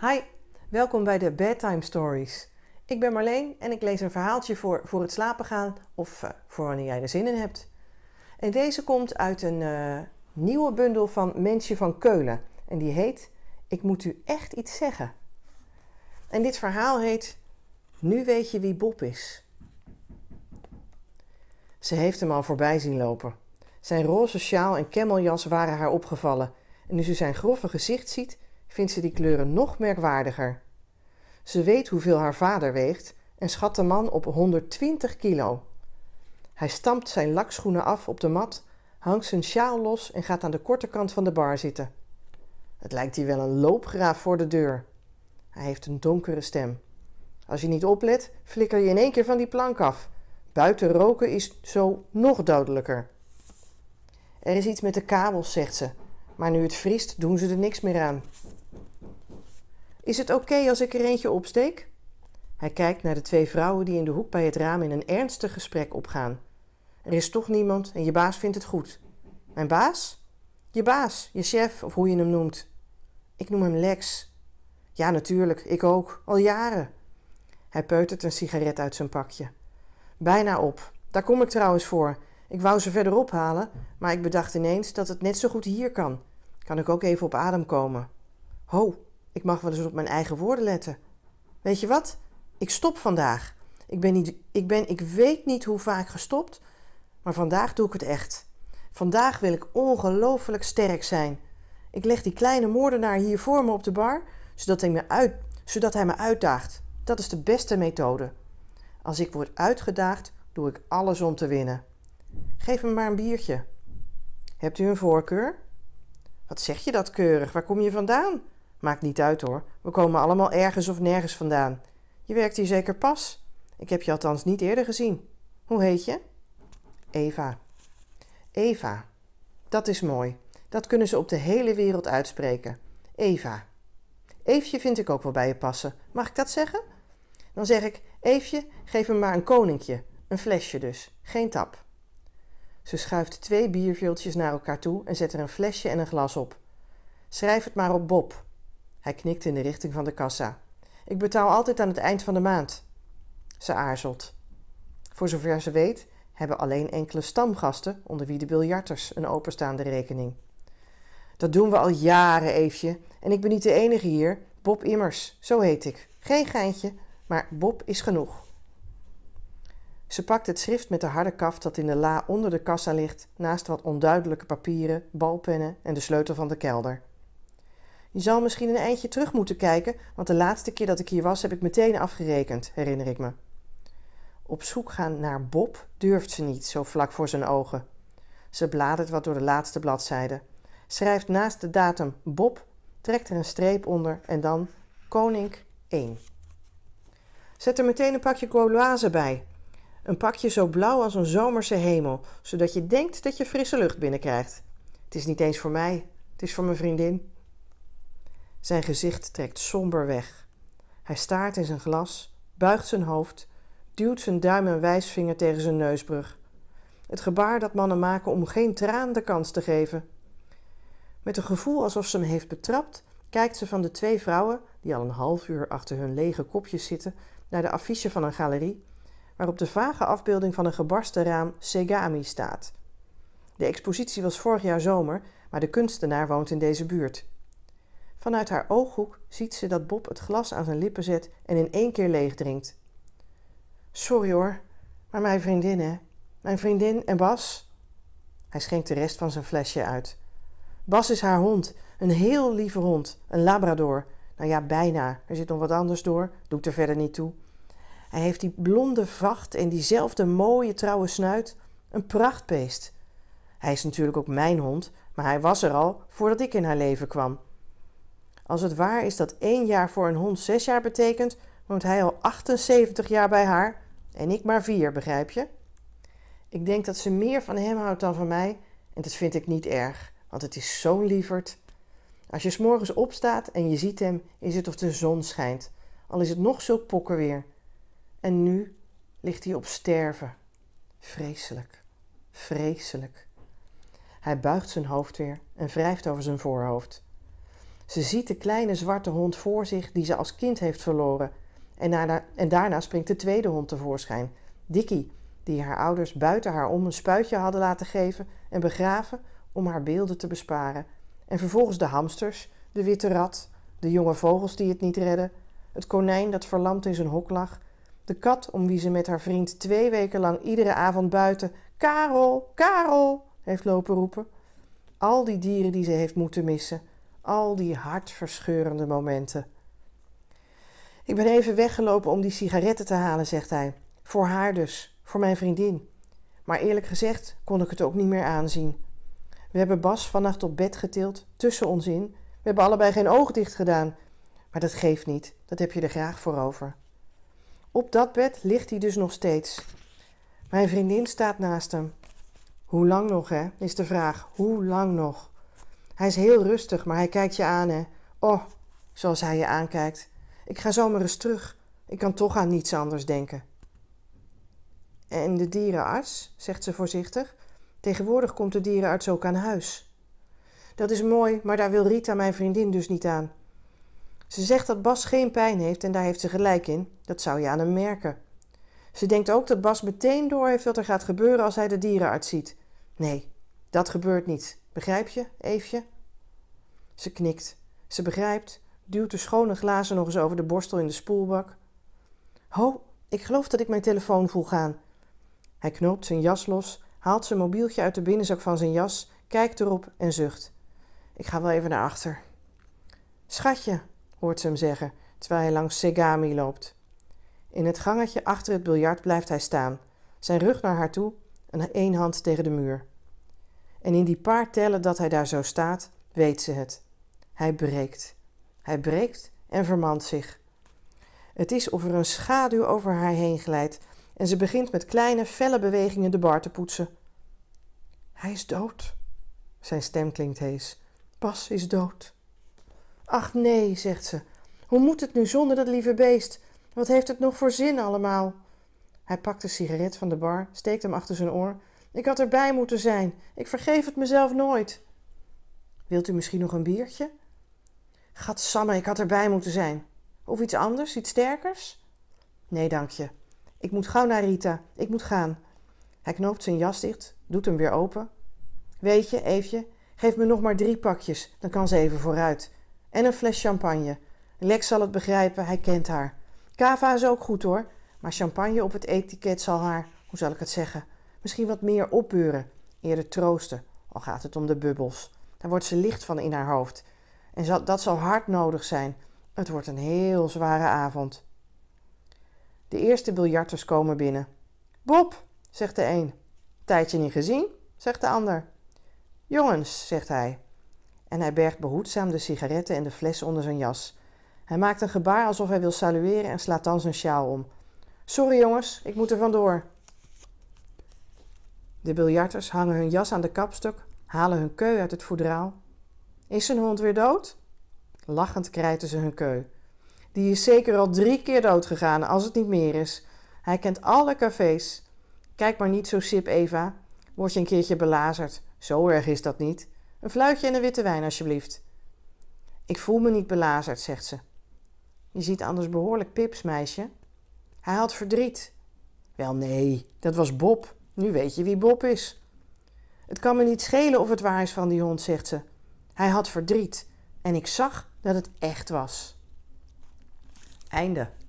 Hi, welkom bij de Bedtime Stories. Ik ben Marleen en ik lees een verhaaltje voor, voor het slapen gaan of eh, voor wanneer jij er zin in hebt. En deze komt uit een eh, nieuwe bundel van Mensje van Keulen. En die heet Ik moet u echt iets zeggen. En dit verhaal heet Nu weet je wie Bob is. Ze heeft hem al voorbij zien lopen. Zijn roze sjaal en cameljas waren haar opgevallen. En nu ze zijn grove gezicht ziet, vindt ze die kleuren nog merkwaardiger. Ze weet hoeveel haar vader weegt en schat de man op 120 kilo. Hij stampt zijn lakschoenen af op de mat, hangt zijn sjaal los en gaat aan de korte kant van de bar zitten. Het lijkt hier wel een loopgraaf voor de deur. Hij heeft een donkere stem. Als je niet oplet, flikker je in één keer van die plank af. Buiten roken is zo nog dodelijker. Er is iets met de kabels, zegt ze, maar nu het vriest doen ze er niks meer aan. Is het oké als ik er eentje opsteek? Hij kijkt naar de twee vrouwen die in de hoek bij het raam in een ernstig gesprek opgaan. Er is toch niemand en je baas vindt het goed. Mijn baas? Je baas, je chef of hoe je hem noemt. Ik noem hem Lex. Ja, natuurlijk, ik ook, al jaren. Hij peutert een sigaret uit zijn pakje. Bijna op. Daar kom ik trouwens voor. Ik wou ze verderop halen, maar ik bedacht ineens dat het net zo goed hier kan. Kan ik ook even op adem komen? Ho, ik mag wel eens op mijn eigen woorden letten. Weet je wat? Ik stop vandaag. Ik, ben niet, ik, ben, ik weet niet hoe vaak gestopt, maar vandaag doe ik het echt. Vandaag wil ik ongelooflijk sterk zijn. Ik leg die kleine moordenaar hier voor me op de bar, zodat hij, me uit, zodat hij me uitdaagt. Dat is de beste methode. Als ik word uitgedaagd, doe ik alles om te winnen. Geef me maar een biertje. Hebt u een voorkeur? Wat zeg je dat keurig? Waar kom je vandaan? Maakt niet uit hoor, we komen allemaal ergens of nergens vandaan. Je werkt hier zeker pas? Ik heb je althans niet eerder gezien. Hoe heet je? Eva. Eva. Dat is mooi. Dat kunnen ze op de hele wereld uitspreken. Eva. Eefje vind ik ook wel bij je passen. Mag ik dat zeggen? Dan zeg ik: Eefje, geef me maar een koninkje. Een flesje dus, geen tap. Ze schuift twee bierviltjes naar elkaar toe en zet er een flesje en een glas op. Schrijf het maar op Bob. Hij knikt in de richting van de kassa. Ik betaal altijd aan het eind van de maand. Ze aarzelt. Voor zover ze weet, hebben alleen enkele stamgasten, onder wie de biljarters, een openstaande rekening. Dat doen we al jaren, Eefje. En ik ben niet de enige hier. Bob Immers, zo heet ik. Geen geintje, maar Bob is genoeg. Ze pakt het schrift met de harde kaft dat in de la onder de kassa ligt, naast wat onduidelijke papieren, balpennen en de sleutel van de kelder. Je zal misschien een eindje terug moeten kijken, want de laatste keer dat ik hier was heb ik meteen afgerekend, herinner ik me. Op zoek gaan naar Bob durft ze niet, zo vlak voor zijn ogen. Ze bladert wat door de laatste bladzijde. Schrijft naast de datum Bob, trekt er een streep onder en dan Koning 1. Zet er meteen een pakje Gauloise bij. Een pakje zo blauw als een zomerse hemel, zodat je denkt dat je frisse lucht binnenkrijgt. Het is niet eens voor mij, het is voor mijn vriendin. Zijn gezicht trekt somber weg. Hij staart in zijn glas, buigt zijn hoofd, duwt zijn duim en wijsvinger tegen zijn neusbrug. Het gebaar dat mannen maken om geen traan de kans te geven. Met een gevoel alsof ze hem heeft betrapt, kijkt ze van de twee vrouwen, die al een half uur achter hun lege kopjes zitten, naar de affiche van een galerie, waarop de vage afbeelding van een gebarsten raam Segami staat. De expositie was vorig jaar zomer, maar de kunstenaar woont in deze buurt. Vanuit haar ooghoek ziet ze dat Bob het glas aan zijn lippen zet en in één keer leeg drinkt. Sorry hoor, maar mijn vriendin hè. Mijn vriendin en Bas. Hij schenkt de rest van zijn flesje uit. Bas is haar hond, een heel lieve hond, een labrador. Nou ja, bijna. Er zit nog wat anders door, doet er verder niet toe. Hij heeft die blonde vacht en diezelfde mooie trouwe snuit. Een prachtbeest. Hij is natuurlijk ook mijn hond, maar hij was er al voordat ik in haar leven kwam. Als het waar is dat één jaar voor een hond zes jaar betekent, woont hij al 78 jaar bij haar en ik maar vier, begrijp je? Ik denk dat ze meer van hem houdt dan van mij en dat vind ik niet erg, want het is zo'n lieverd. Als je s'morgens opstaat en je ziet hem, is het of de zon schijnt, al is het nog zulk pokker weer. En nu ligt hij op sterven. Vreselijk, vreselijk. Hij buigt zijn hoofd weer en wrijft over zijn voorhoofd. Ze ziet de kleine zwarte hond voor zich die ze als kind heeft verloren. En daarna, en daarna springt de tweede hond tevoorschijn, Dickie, die haar ouders buiten haar om een spuitje hadden laten geven en begraven om haar beelden te besparen. En vervolgens de hamsters, de witte rat, de jonge vogels die het niet redden, het konijn dat verlamd in zijn hok lag, de kat om wie ze met haar vriend twee weken lang iedere avond buiten Karel, Karel heeft lopen roepen. Al die dieren die ze heeft moeten missen. Al die hartverscheurende momenten. Ik ben even weggelopen om die sigaretten te halen, zegt hij. Voor haar dus, voor mijn vriendin. Maar eerlijk gezegd kon ik het ook niet meer aanzien. We hebben Bas vannacht op bed getild, tussen ons in. We hebben allebei geen oog dicht gedaan. Maar dat geeft niet, dat heb je er graag voor over. Op dat bed ligt hij dus nog steeds. Mijn vriendin staat naast hem. Hoe lang nog, hè, is de vraag. Hoe lang nog? Hij is heel rustig, maar hij kijkt je aan, hè. Oh, zoals hij je aankijkt. Ik ga zomaar eens terug. Ik kan toch aan niets anders denken. En de dierenarts, zegt ze voorzichtig. Tegenwoordig komt de dierenarts ook aan huis. Dat is mooi, maar daar wil Rita, mijn vriendin, dus niet aan. Ze zegt dat Bas geen pijn heeft en daar heeft ze gelijk in. Dat zou je aan hem merken. Ze denkt ook dat Bas meteen door heeft wat er gaat gebeuren als hij de dierenarts ziet. Nee, dat gebeurt niet. Begrijp je, Eefje? Ze knikt. Ze begrijpt, duwt de schone glazen nog eens over de borstel in de spoelbak. Ho, ik geloof dat ik mijn telefoon voel gaan. Hij knoopt zijn jas los, haalt zijn mobieltje uit de binnenzak van zijn jas, kijkt erop en zucht. Ik ga wel even naar achter. Schatje, hoort ze hem zeggen, terwijl hij langs Segami loopt. In het gangetje achter het biljart blijft hij staan, zijn rug naar haar toe en één hand tegen de muur. En in die paar tellen dat hij daar zo staat, weet ze het. Hij breekt. Hij breekt en vermant zich. Het is of er een schaduw over haar heen glijdt en ze begint met kleine, felle bewegingen de bar te poetsen. Hij is dood. Zijn stem klinkt hees. Pas is dood. Ach nee, zegt ze. Hoe moet het nu zonder dat lieve beest? Wat heeft het nog voor zin allemaal? Hij pakt de sigaret van de bar, steekt hem achter zijn oor ik had erbij moeten zijn. Ik vergeef het mezelf nooit. Wilt u misschien nog een biertje? Gadsamme, ik had erbij moeten zijn. Of iets anders, iets sterkers? Nee, dank je. Ik moet gauw naar Rita. Ik moet gaan. Hij knoopt zijn jas dicht, doet hem weer open. Weet je, Eefje, geef me nog maar drie pakjes, dan kan ze even vooruit. En een fles champagne. Lex zal het begrijpen, hij kent haar. Kava is ook goed hoor, maar champagne op het etiket zal haar, hoe zal ik het zeggen, Misschien wat meer opbeuren, eerder troosten, al gaat het om de bubbels. Daar wordt ze licht van in haar hoofd. En dat zal hard nodig zijn. Het wordt een heel zware avond. De eerste biljarters komen binnen. Bob, zegt de een. Tijdje niet gezien, zegt de ander. Jongens, zegt hij. En hij bergt behoedzaam de sigaretten en de fles onder zijn jas. Hij maakt een gebaar alsof hij wil salueren en slaat dan zijn sjaal om. Sorry jongens, ik moet er vandoor. De biljarters hangen hun jas aan de kapstok, halen hun keu uit het voedraal. Is zijn hond weer dood? Lachend krijten ze hun keu. Die is zeker al drie keer dood gegaan, als het niet meer is. Hij kent alle cafés. Kijk maar niet zo sip, Eva. Word je een keertje belazerd. Zo erg is dat niet. Een fluitje en een witte wijn, alsjeblieft. Ik voel me niet belazerd, zegt ze. Je ziet anders behoorlijk pips, meisje. Hij had verdriet. Wel nee, dat was Bob. Nu weet je wie Bob is. Het kan me niet schelen of het waar is van die hond, zegt ze. Hij had verdriet en ik zag dat het echt was. Einde.